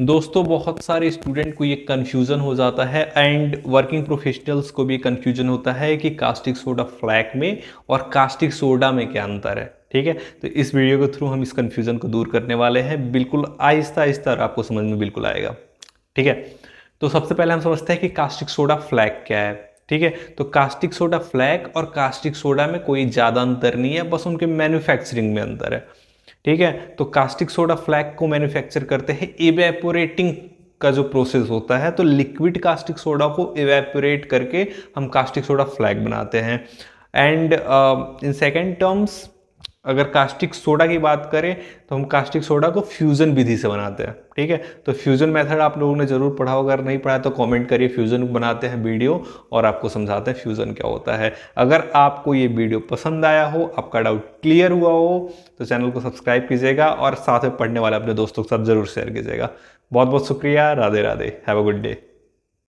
दोस्तों बहुत सारे स्टूडेंट को ये कन्फ्यूज़न हो जाता है एंड वर्किंग प्रोफेशनल्स को भी कन्फ्यूजन होता है कि कास्टिक सोडा फ्लैक में और कास्टिक सोडा में क्या अंतर है ठीक है तो इस वीडियो के थ्रू हम इस कन्फ्यूज़न को दूर करने वाले हैं बिल्कुल आहिस्ता आहिस्ता आपको समझ में बिल्कुल आएगा ठीक है तो सबसे पहले हम समझते हैं कि कास्टिक सोडा फ्लैक क्या है ठीक है तो कास्टिक सोडा फ्लैक और कास्टिक सोडा में कोई ज़्यादा अंतर नहीं है बस उनके मैन्युफैक्चरिंग में अंतर है ठीक है तो कास्टिक सोडा फ्लैग को मैन्युफैक्चर करते हैं इवेपोरेटिंग का जो प्रोसेस होता है तो लिक्विड कास्टिक सोडा को इवेपोरेट करके हम कास्टिक सोडा फ्लैग बनाते हैं एंड इन सेकेंड टर्म्स अगर कास्टिक सोडा की बात करें तो हम कास्टिक सोडा को फ्यूज़न विधि से बनाते हैं ठीक है तो फ्यूज़न मेथड आप लोगों ने ज़रूर पढ़ा होगा अगर नहीं पढ़ा तो कमेंट करिए फ्यूज़न बनाते हैं वीडियो और आपको समझाते हैं फ्यूज़न क्या होता है अगर आपको ये वीडियो पसंद आया हो आपका डाउट क्लियर हुआ हो तो चैनल को सब्सक्राइब कीजिएगा और साथ में पढ़ने वाले अपने दोस्तों के साथ ज़रूर शेयर कीजिएगा बहुत बहुत शुक्रिया Radhe Radhe have a good day